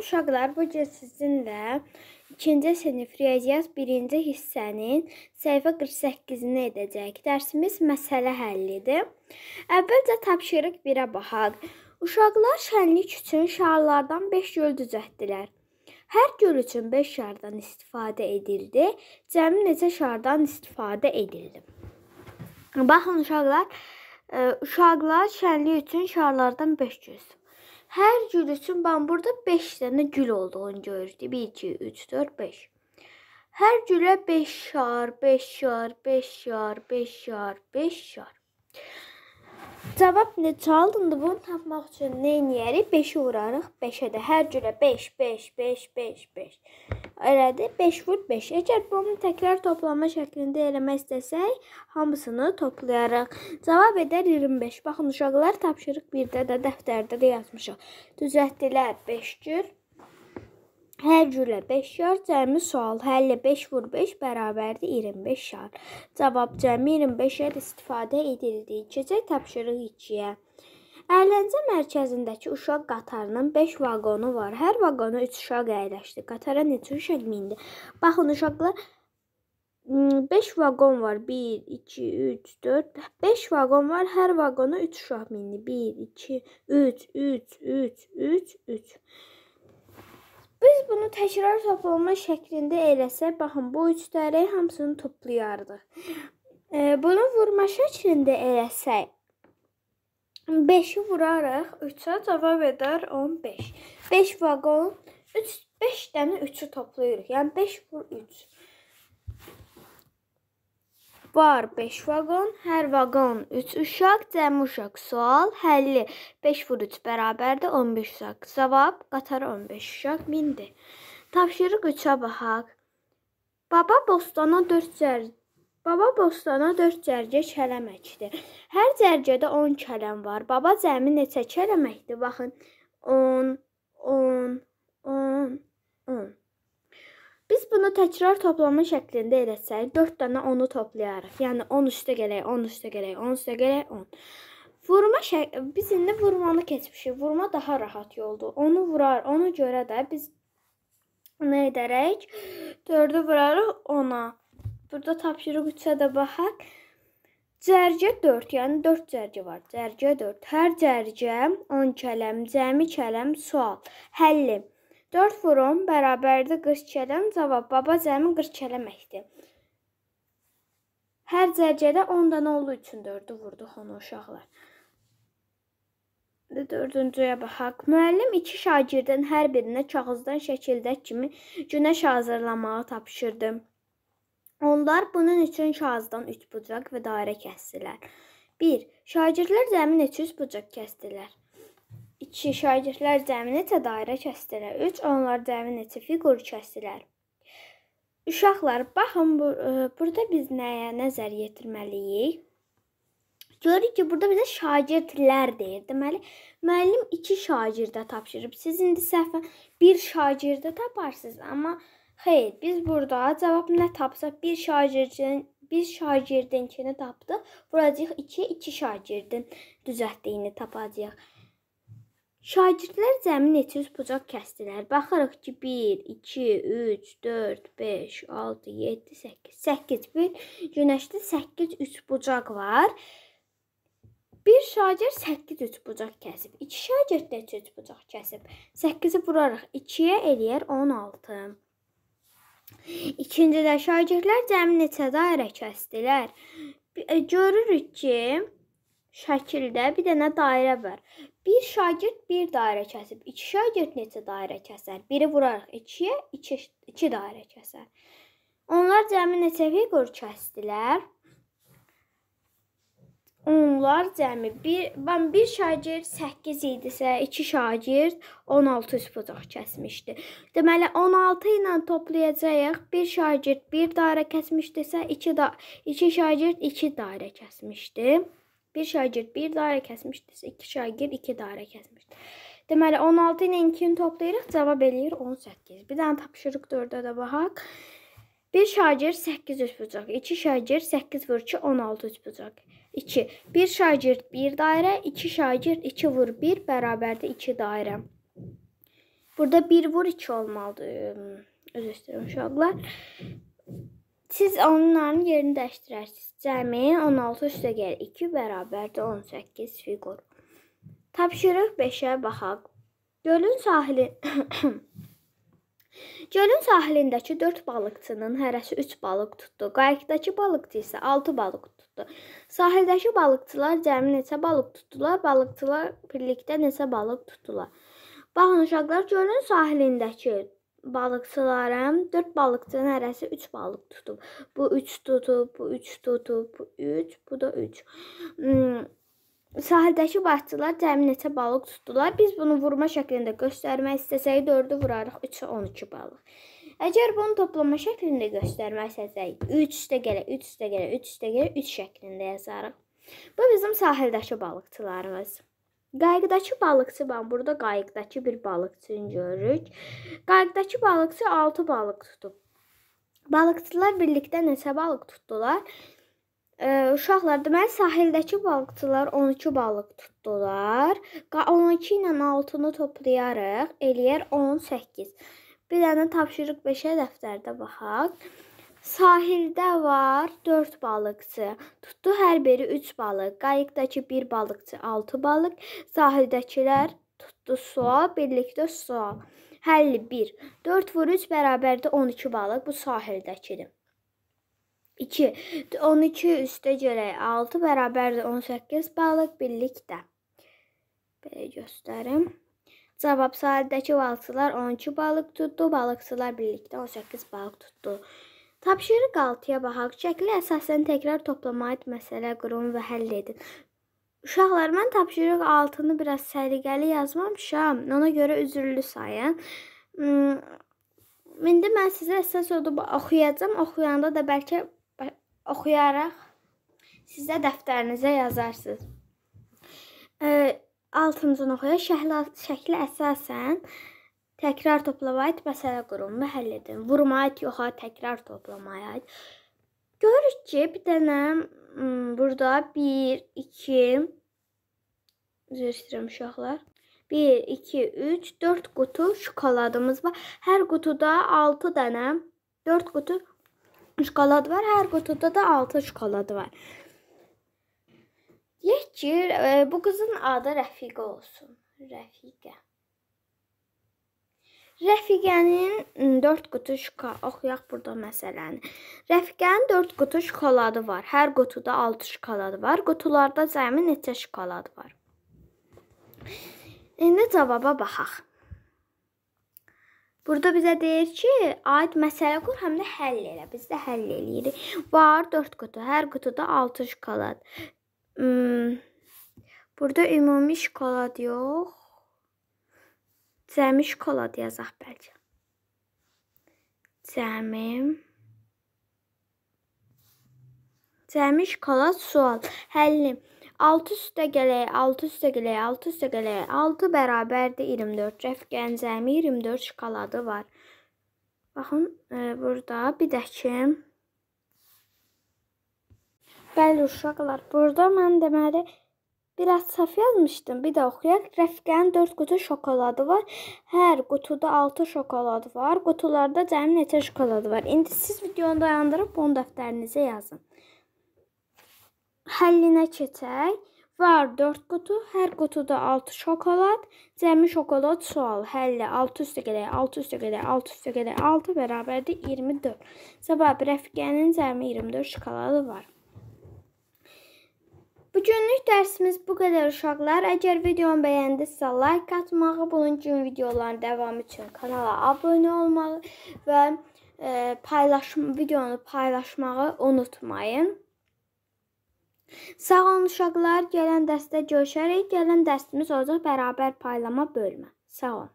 Salam uşaqlar, bu gün sizinlə 2-ci sinif riyaziyyat 1-ci hissənin səhifə 48-ini edəcək. Dərsimiz məsələ həllidir. Əvvəlcə tapşırıq 1-ə baxaq. Uşaqlar şənlik üçün şarlardan 5 göl düzəltdilər. Hər göl üçün 5 şardan istifadə edildi. Cəmi neçə şardan istifadə edildi? Baxın uşaqlar, e, uşaqlar şənlik üçün şarlardan 5 göz Her gül üçün mən burada 5 dənə gül olduğunu görürük. 1 2 3 4 5. Hər gülə 5 şar, 5 şar, 5 şar, 5 şar, 5 şar. Cavab neçə alındı? Bunu tapmaq üçün nə edərik? 5-i vurarıq 5-ə də. Hər gülə 5 5 5 5 5 elədi. 5 vur 5. Əgər bunu təkrar toplama şəklində eləmək istəsək, hamısını toplayarıq. Cavab edər 25. Baxın uşaqlar, tapşırıq 1-də də dəftərdə də yazmışıq. Düzəltdilər 5 cür. Hər cürlə 5 yar, cəmi sual həllə 5 vur 5 bərabərdir 25 yar. Cavab cəmi 25 yar istifadə edildi. Keçək tapşırıq 2-yə. Əyləncə mərkəzindəki uşaq qatarının 5 vaqonu var. Hər vaqona 3 uşaq əyləşdi. Qatara neçə uşaq mindi? Baxın uşaqlar 5 hmm, vaqon var. 1 2 3 4 5 vaqon var. Hər vaqona 3 uşaq mindi. 1 2 3 3 3 3 3 Biz bunu təkrar toplama şəklində eləsək, baxın bu üç dərəyi hamısını toplayardıq. E, bunu vurma şəklində eləsək, 5-i vurarıq 3-ə cavab edər 15. 5 vaqon 3 5 dənə 3-ü toplayırıq. Yəni 5 vur 3. Var 5 vaqon, hər vaqon 3 uşaq, cəmi uşaq. Sual həlli 5 vur 3 bərabərdir 15 uşaq. Cavab qatara 15 uşaq mindi. Tapşırıq 3-ə baxaq. Baba bostana 4 cərgə Baba bostana 4 cərgə kələm əkdi. Hər cərgədə 10 kələm var. Baba cəmi neçə kələm əkdi? Baxın. 10 10 10 10 Biz bunu təkrar toplama şəklində eləsək, 4 dənə 10-u toplayarıq. Yəni 10 üstə gələk, 10 üstə gələk, 10 üstə gələk, 10. Vurma şək biz indi vurmanı keçmişik. Vurma daha rahat yoldur. Onu vurar, ona görə də biz nə edərək 4-ü vurarıq 10-a. Burada tapşırıq 3-ə də baxaq. Cərgə 4, yəni 4 cərgə var. Cərgə 4. Hər cərgə 10 kələm, cəmi kələm, sual. Həlli. 4 vurum bərabərdir 40 kələm, cavab. Baba cəmi 40 kələməkdir. Hər cərgədə 10 dənə olduğu üçün 4-ü vurduq onu uşaqlar. Dördüncüyə baxaq. Müəllim iki şagirdin hər birinə kağızdan şəkildə kimi günəş hazırlamağı tapşırdı. Onlar bunun üçün kağızdan üç bucaq və dairə kəsdilər. 1. Şagirdlər cəmi neçə üç bucaq kəsdilər? 2. Şagirdlər cəmi neçə dairə kəsdilər? 3. Onlar cəmi neçə fiqur kəsdilər? Uşaqlar, baxın bu, e, burada biz nəyə nəzər yetirməliyik? Görürük ki, burada bizə şagirdlər deyir. Deməli, müəllim 2 şagirdə tapşırıb. Siz indi səhvən 1 şagirdə taparsınız, amma Xeyr, biz burada cavab nə tapsaq bir şagirdin bir şagirdinkini tapdıq. Vuracağıq 2, 2 şagirdin düzəltdiyini tapacağıq. Şagirdlər cəmi neçə bucaq kəsdilər? Baxırıq ki, 1, 2, 3, 4, 5, 6, 7, 8. 8 bir günəşdə 8 üçbucaq var. Bir şagird 8 üçbucaq kəsib. 2 şagird də 3 üçbucaq kəsib. 8-i vurarıq 2-yə eləyər 16. İkincidə şagirdlər cəmi neçə dairə kəsdilər? E, görürük ki, şəkildə bir dənə dairə var. Bir şagird bir dairə kəsib, iki şagird neçə dairə kəsər? Biri vuraraq ikiyə, iki, iki dairə kəsər. Onlar cəmi neçə fiqur kəsdilər? Onlar cəmi bir, mən bir şagird 8 idisə, 2 şagird 16 bucaq kəsmişdi. Deməli 16 ilə toplayacağıq. Bir şagird 1 dairə kəsmişdisə, 2 da 2 şagird 2 dairə kəsmişdi. Bir şagird 1 dairə kəsmişdisə, 2 şagird 2 dairə kəsmişdi. Deməli 16 ilə 2-ni toplayırıq, cavab eləyir 18. Bir dənə tapşırıq 4-də də baxaq. Bir şagird 8 üç bucaq, 2 şagird 8 vur 2 16 üç bucaq. 2. Bir şagird 1 dairə, 2 şagird 2 vur 1 bərabərdir 2 dairə. Burada 1 vur 2 olmalıdır. Özür istəyirəm uşaqlar. Siz onların yerini dəyişdirərsiniz. Cəmi 16 üstə gəlir 2 bərabərdir 18 fiqur. Tapşırıq 5-ə baxaq. Gölün sahili Gölün sahilindəki 4 balıqçının hərəsi 3 balıq tutdu. Qayıqdakı balıqçı isə 6 balıq tutdu. Sahildəki balıqçılar cəmi neçə balıq tutdular? Balıqçılar birlikdə neçə balıq tutdular? Baxın uşaqlar, gölün sahilindəki balıqçıların 4 balıqçının hərəsi 3 balıq tutub. Bu 3 tutub, bu 3 tutub, bu 3, bu da 3. Sahildəki balıqçılar cəmi neçə balıq tutdular? Biz bunu vurma şəklində göstərmək istəsək 4-ü vurarıq 3-ə 12 balıq. Əgər bunu toplama şəklində göstərmək istəsək 3 də gələ, 3 də gələ, 3 də gələ 3 şəklində yazarıq. Bu bizim sahildəki balıqçılarımız. Qayıqdakı balıqçı mən burada qayıqdakı bir balıqçını görürük. Qayıqdakı balıqçı 6 balıq tutub. Balıqçılar birlikdə neçə balıq tutdular? Ə, uşaqlar, deməli sahildəki balıqçılar 12 balıq tutdular. 12 ilə 6-nı toplayarıq, eləyər 18. Bir dənə tapşırıq 5-ə dəftərdə baxaq. Sahildə var 4 balıqçı. Tutdu hər biri 3 balıq. Qayıqdakı 1 balıqçı 6 balıq. Sahildəkilər tutdu su, birlikdə su. Həlli 1. 4 vur 3 bərabərdir 12 balıq. Bu sahildəkidir. 2. 12 üstə görək 6 bərabərdir 18 balıq birlikdə. Belə göstərim. Cavab sahildəki balıqçılar 12 balıq tutdu, balıqçılar birlikdə 18 balıq tutdu. Tapşırıq 6-ya baxaq. Şəkli əsasən təkrar toplamaya məsələ qurun və həll edin. Uşaqlar, mən tapşırıq 6-nı biraz səliqəli yazmamışam. Ona görə üzrlü sayın. Hmm, indi mən sizə əsas odu oxuyacam. Oxuyanda da bəlkə oxuyaraq siz də dəftərinizə yazarsınız. E, altıncını oxuyaq. Şəklə, şəklə əsasən təkrar toplamaya aid məsələ qurumunu həll edin. Vurmaya aid yoxa, təkrar toplamaya aid. Görürük ki, bir dənə hmm, burada 1 2 üzr istəyirəm uşaqlar. 1 2 3 4 qutu şokoladımız var. Hər qutuda 6 dənə 4 qutu şokolad var. Hər qutuda da 6 şokolad var. Deyək ki, e, bu qızın adı Rəfiqə olsun. Rəfiqə. Rəfiqənin 4 qutu şokolad, oxuyaq burada məsələni. Rəfiqənin 4 qutu şokoladı var. Hər qutuda 6 şokoladı var. Qutularda cəmi neçə şokolad var? İndi e, cavaba baxaq. Burada bizə deyir ki, aid məsələ qur, həm də həll elə. Biz də həll eləyirik. Var 4 qutu. Hər qutuda 6 şokolad. Hmm. Burada ümumi şokolad yox. Cəmi şokolad yazaq bəlkə. Cəmi Cəmi şokolad sual. Həllim. 6 üstə gələk, 6 üstə gələk, 6 üstə gələk. 6 bərabərdir 24. Rəfqənzəmi 24 şokoladı var. Baxın, e, burada bir də ki Bəli uşaqlar, burada mən deməli biraz səhv yazmışdım. Bir də oxuyaq. Rəfiqənin 4 qutu şokoladı var. Hər qutuda 6 şokolad var. Qutularda cəmi neçə şokolad var? İndi siz videonu dayandırıb bunu dəftərinizə yazın həllinə keçək. Var 4 qutu, hər qutuda 6 şokolad, cəmi şokolad sual həlli 6 üstə gələk, 6 üstə gələk, 6 üstə gələk, 6 bərabərdir 24. Cavab Rəfiqənin cəmi 24 şokoladı var. Bugünlük dərsimiz bu qədər uşaqlar. Əgər videomu bəyəndisə like atmağı, bunun kimi videoların davamı üçün kanala abunə olmağı və e, paylaşım videonu paylaşmağı unutmayın. Sağ olun uşaqlar. Gələn dərsdə görüşərik. Gələn dərsimiz olacaq bərabər paylama bölmə. Sağ olun.